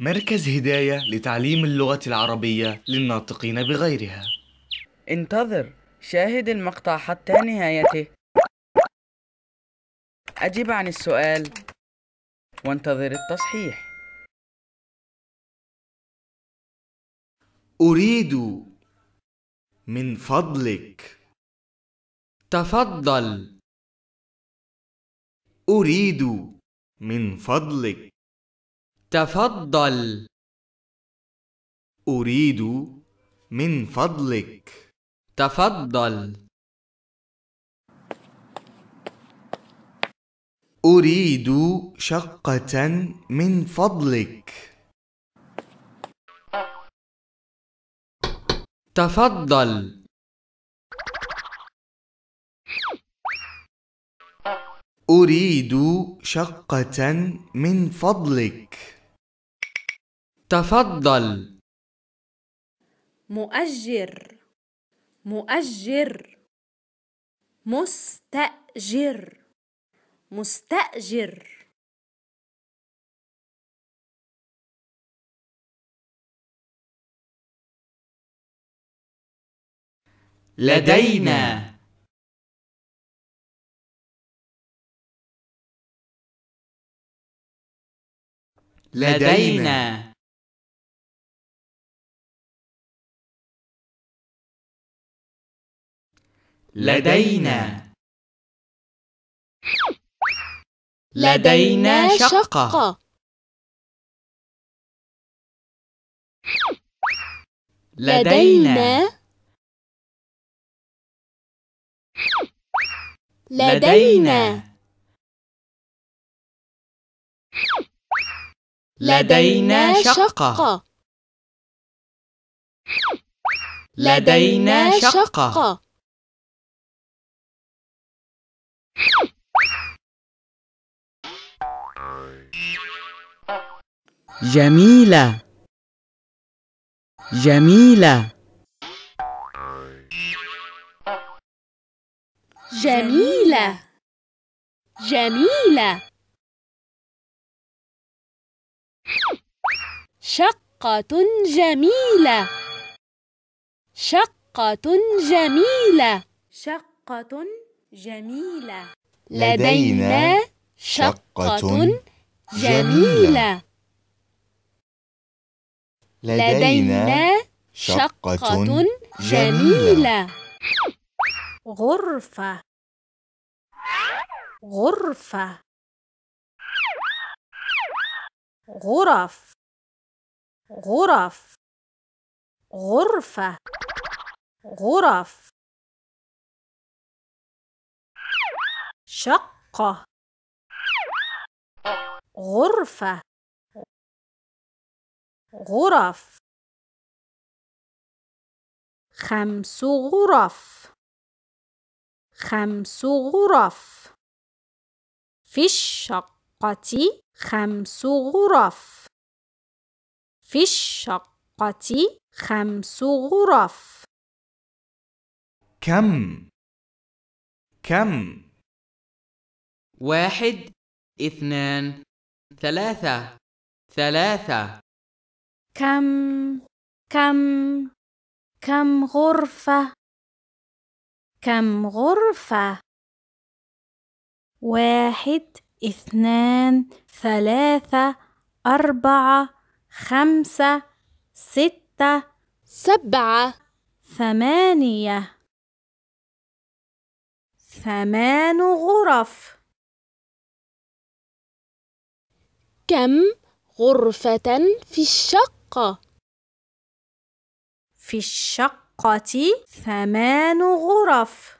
مركز هداية لتعليم اللغة العربية للناطقين بغيرها انتظر شاهد المقطع حتى نهايته أجب عن السؤال وانتظر التصحيح أريد من فضلك تفضل أريد من فضلك تفضل أريد من فضلك تفضل أريد شقة من فضلك تفضل أريد شقة من فضلك تفضل مؤجر مؤجر مستأجر مستأجر لدينا لدينا لدينا لدينا شقة لدينا لدينا لدينا شقة لدينا شقة جميلة جميلة جميلة جميلة شقة جميلة شقة جميلة شقة جميلة لدينا شقة جميلة لدينا شقة جميلة غرفة غرفة غرف غرف غرفة غرف شقة غرفة غرف خمس غرف خمس غرف في الشقة خمس غرف في الشقة خمس غرف كم كم واحد اثنان ثلاثة ثلاثة كم كم كم غرفة كم غرفة واحد اثنان ثلاثة أربعة خمسة ستة سبعة ثمانية ثمان غرف كم غرفة في الشقة الشقة في الشقة ثمان غرف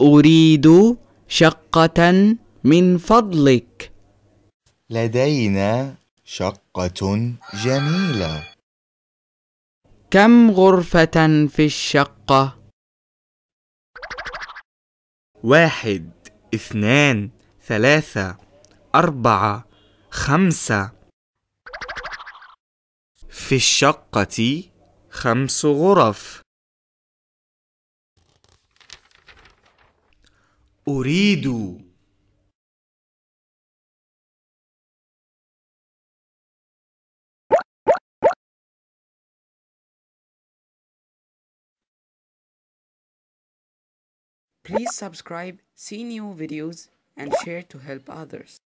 أريد شقة من فضلك لدينا شقة جميلة كم غرفة في الشقة؟ واحد اثنان ثلاثة أربعة خمسة في الشقة خمس غرف أريد Please subscribe, see new videos and share to help others.